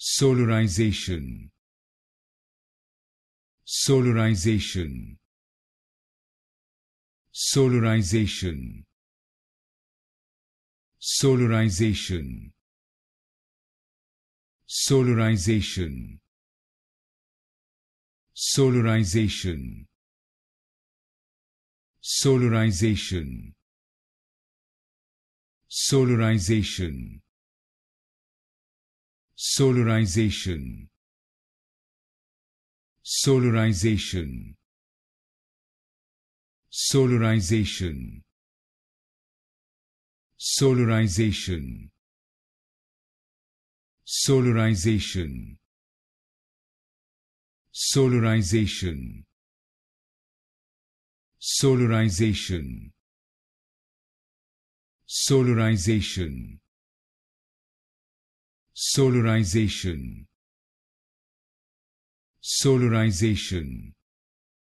solarization solarization solarization solarization solarization solarization solarization solarization solarization solarization solarization solarization solarization solarization solarization solarization solarization solarization